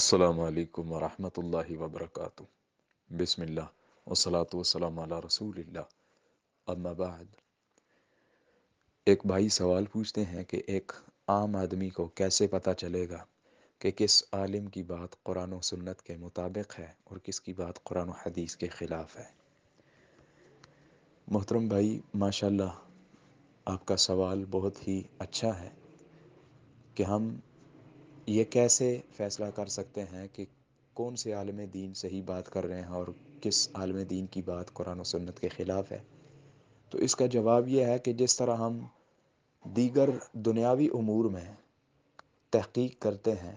असलकम वरहमल वबरक बसमिल्ला वसलात वसलाम रसूल अम्माबाद एक भाई सवाल पूछते हैं कि एक आम आदमी को कैसे पता चलेगा कि किस आलिम की बात कुरान और सुन्नत के मुताबिक है और किसकी बात कुरान और हदीस के ख़िलाफ़ है मोहतरम भाई माशाल्लाह आपका सवाल बहुत ही अच्छा है कि हम ये कैसे फ़ैसला कर सकते हैं कि कौन से आलम दीन सही बात कर रहे हैं और किस आलम दीन की बात कुरान सन्नत के ख़िलाफ़ है तो इसका जवाब यह है कि जिस तरह हम दीगर दुनियावी अमूर में तहकीक करते हैं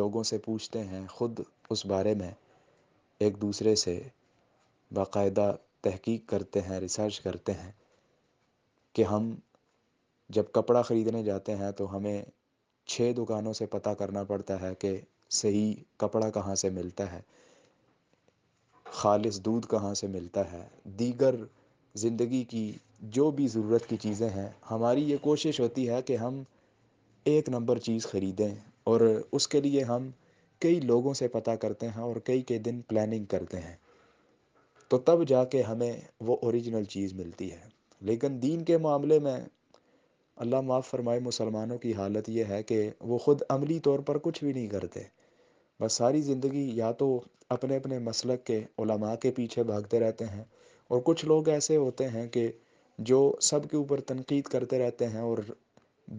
लोगों से पूछते हैं ख़ुद उस बारे में एक दूसरे से बाकायदा तहकीक करते हैं रिसर्च करते हैं कि हम जब कपड़ा ख़रीदने जाते हैं तो हमें छः दुकानों से पता करना पड़ता है कि सही कपड़ा कहाँ से मिलता है खालिस दूध कहाँ से मिलता है दीगर ज़िंदगी की जो भी ज़रूरत की चीज़ें हैं हमारी ये कोशिश होती है कि हम एक नंबर चीज़ ख़रीदें और उसके लिए हम कई लोगों से पता करते हैं और कई कई दिन प्लानिंग करते हैं तो तब जाके हमें वो ओरिजिनल चीज़ मिलती है लेकिन दीन के मामले में अल्लाह माफ़ फरमाए मुसलमानों की हालत यह है कि वो ख़ुद अमली तौर पर कुछ भी नहीं करते बस सारी ज़िंदगी या तो अपने अपने मसलक के उलमा के पीछे भागते रहते हैं और कुछ लोग ऐसे होते हैं कि जो सब के ऊपर तनकीद करते रहते हैं और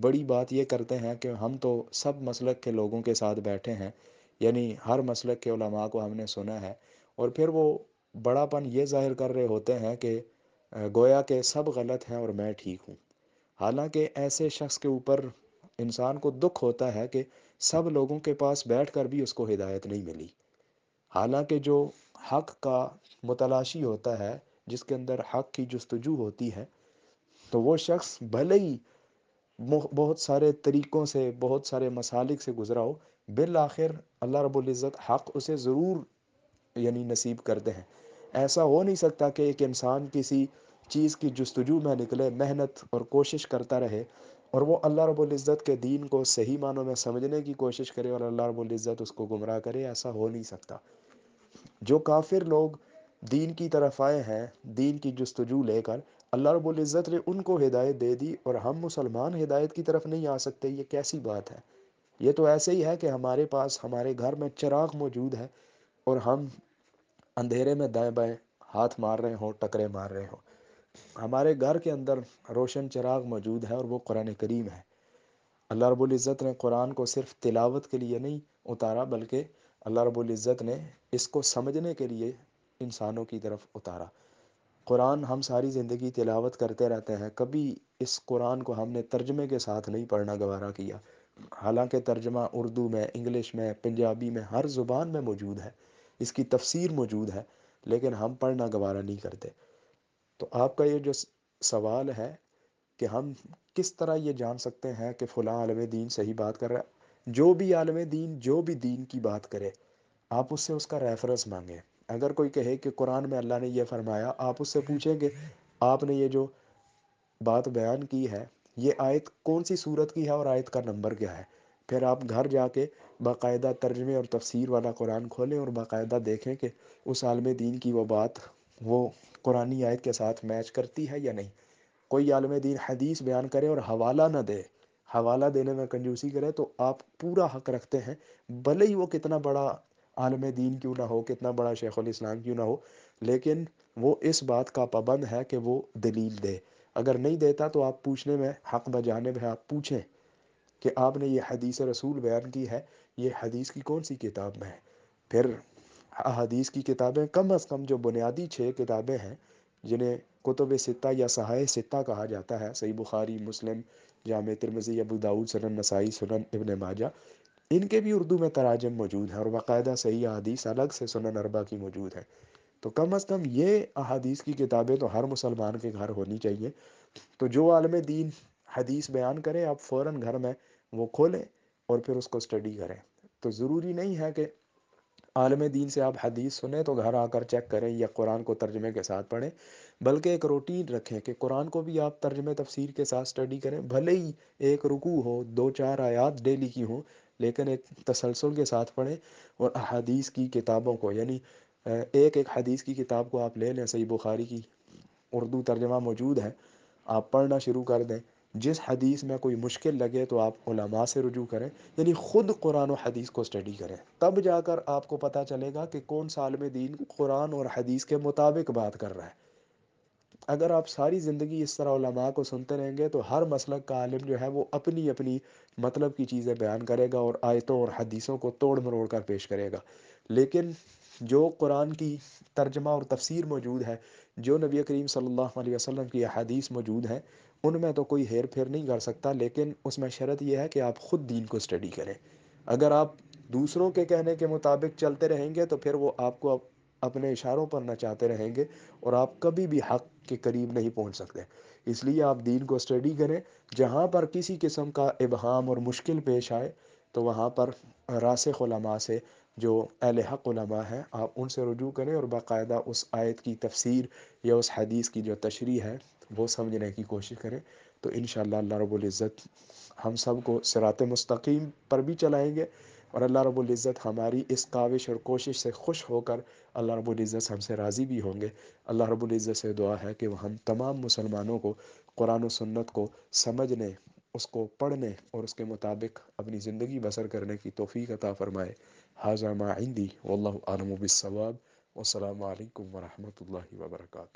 बड़ी बात यह करते हैं कि हम तो सब मसलक के लोगों के साथ बैठे हैं यानी हर मसलक के उलमा को हमने सुना है और फिर वो बड़ापन ये जाहिर कर रहे होते हैं कि गोया के सब गलत हैं और मैं ठीक हूँ हालांकि ऐसे शख्स के ऊपर इंसान को दुख होता है कि सब लोगों के पास बैठ कर भी उसको हिदायत नहीं मिली हालांकि जो हक का मुतलाशी होता है जिसके अंदर हक की जस्तजू होती है तो वो शख्स भले ही बहुत सारे तरीक़ों से बहुत सारे मसालिक से गुज़रा हो बिल आखिर अल्लाह रबुल्ज़त हक उसे ज़रूर यानी नसीब करते हैं ऐसा हो नहीं सकता कि एक इंसान किसी चीज़ की जस्तजू में निकले मेहनत और कोशिश करता रहे और वो अल्लाह रबुल्ज़त के दीन को सही मानों में समझने की कोशिश करे और अल्लाह रब्ज़त उसको गुमराह करे ऐसा हो नहीं सकता जो काफिर लोग दीन की तरफ आए हैं दीन की जस्तजू लेकर अल्लाह रब्ज़त ने उनको हिदायत दे दी और हम मुसलमान हिदायत की तरफ नहीं आ सकते ये कैसी बात है ये तो ऐसे ही है कि हमारे पास हमारे घर में चिराग मौजूद है और हम अंधेरे में दाएं बाएं हाथ मार रहे हों टकरे मार रहे हों हमारे घर के अंदर रोशन चिराग मौजूद है और वो कुरान करीम है अल्लाह रबुल्ज़त ने कुरान को सिर्फ तिलावत के लिए नहीं उतारा बल्कि अल्लाह रबुल्ज़त ने इसको समझने के लिए इंसानों की तरफ उतारा कुरान हम सारी ज़िंदगी तिलावत करते रहते हैं कभी इस कुरान को हमने तर्जमे के साथ नहीं पढ़ना गवारा किया हालांकि तर्जमा उर्दू में इंग्लिश में पंजाबी में हर ज़ुबान में मौजूद है इसकी तफसीर मौजूद है लेकिन हम पढ़ना गवारा नहीं करते तो आपका ये जो सवाल है कि हम किस तरह ये जान सकते हैं कि फ़लाँ आलम दीन सही बात कर रहा है जो भी आलम दीन जो भी दीन की बात करे आप उससे उसका रेफरेंस मांगें अगर कोई कहे कि कुरान में अल्लाह ने यह फरमाया आप उससे पूछेंगे आपने ये जो बात बयान की है ये आयत कौन सी सूरत की है और आयत का नंबर क्या है फिर आप घर जाके बाकायदा तर्जमे और तफसीर वाला कुरान खोलें और बाकायदा देखें कि उस आलम दीन की वो बात वो कुरानी आयत के साथ मैच करती है या नहीं कोई आलम दीन हदीस बयान करे और हवाला ना दे हवाला देने में कंजूसी करे तो आप पूरा हक रखते हैं भले ही वो कितना बड़ा आलम दीन क्यों ना हो कितना बड़ा शेख इस्लाम क्यों ना हो लेकिन वो इस बात का पाबंद है कि वो दलील दे अगर नहीं देता तो आप पूछने में हक बजानब है आप पूछें कि आपने ये हदीस रसूल बयान की है ये हदीस की कौन सी किताब में है फिर अहदीस की किताबें कम अज़ कम जो बुनियादी छः किताबें हैं जिन्हें कुतुब सिता या सहाय सिता कहा जाता है सही बुखारी मुस्लिम जाम तिरमजी अबू दाऊद सनन नसाई सुनन इबन माजा इनके भी उर्दू में तराजम मौजूद हैं और बाकायदा सही अदीस अलग से सुनन अरबा की मौजूद है तो कम अज़ कम ये अदीस की किताबें तो हर मुसलमान के घर होनी चाहिए तो जो आलम दीन हदीस बयान करें आप फ़ौर घर में वो खोलें और फिर उसको स्टडी करें तो ज़रूरी नहीं है कि आलम दीन से आप हदीस सुने तो घर आकर चेक करें या कुरान को तर्जमे के साथ पढ़ें बल्कि एक रूटीन रखें कि कुरान को भी आप तर्जमे तफसीर के साथ स्टडी करें भले ही एक रुकू हो दो चार आयात डेली की हों लेकिन एक तसलसल के साथ पढ़ें और अदीस की किताबों को यानी एक एक हदीस की किताब को आप ले लें सही बुखारी की उर्दू तर्जमा मौजूद है आप पढ़ना शुरू कर दें जिस हदीस में कोई मुश्किल लगे तो आप उलमा से रुजू करें यानी ख़ुद कुरान और हदीस को स्टडी करें तब जाकर आपको पता चलेगा कि कौन साल में दीन कुरान और हदीस के मुताबिक बात कर रहा है अगर आप सारी ज़िंदगी इस तरह उलमा को सुनते रहेंगे तो हर मसलक का आलम जो है वो अपनी अपनी मतलब की चीज़ें बयान करेगा और आयतों और हदीसों को तोड़ मरोड़ कर पेश करेगा लेकिन जो कुरान की तर्जमा और तफसीर मौजूद है जो नबी करीम सल्लल्लाहु अलैहि वसल्लम की हदीस मौजूद हैं उनमें तो कोई हेर फेर नहीं कर सकता लेकिन उसमें शर्त यह है कि आप ख़ुद दीन को स्टडी करें अगर आप दूसरों के कहने के मुताबिक चलते रहेंगे तो फिर वो आपको अपने इशारों पर नचाते रहेंगे और आप कभी भी हक के करीब नहीं पहुंच सकते इसलिए आप दीन को स्टडी करें जहां पर किसी किस्म का इबहम और मुश्किल पेश आए तो वहां पर रास खुलमा से जो अहल हकमा हैं आप उनसे रजू करें और बाकायदा उस आयत की तफसीर या उस हदीस की जो तशरी है वो समझने की कोशिश करें तो इन शाह रबुल्ज़त हम सब को सरात मस्तकीम पर भी चलाएँगे और अल्लाह रबुल्ज़त हमारी इस काविश और कोशिश से खुश होकर अल्लाह रब्ज़त हमसे राज़ी भी होंगे अल्लाह रबुल्ज़त से दुआ है कि हम तमाम मुसलमानों को कुरान सन्नत को समझने उसको पढ़ने और उसके मुताबिक अपनी ज़िंदगी बसर करने की तोफ़ी अता फ़रमाए हाजा माइंदी वल्लम बिसवाब वालकम वरहमल वर्का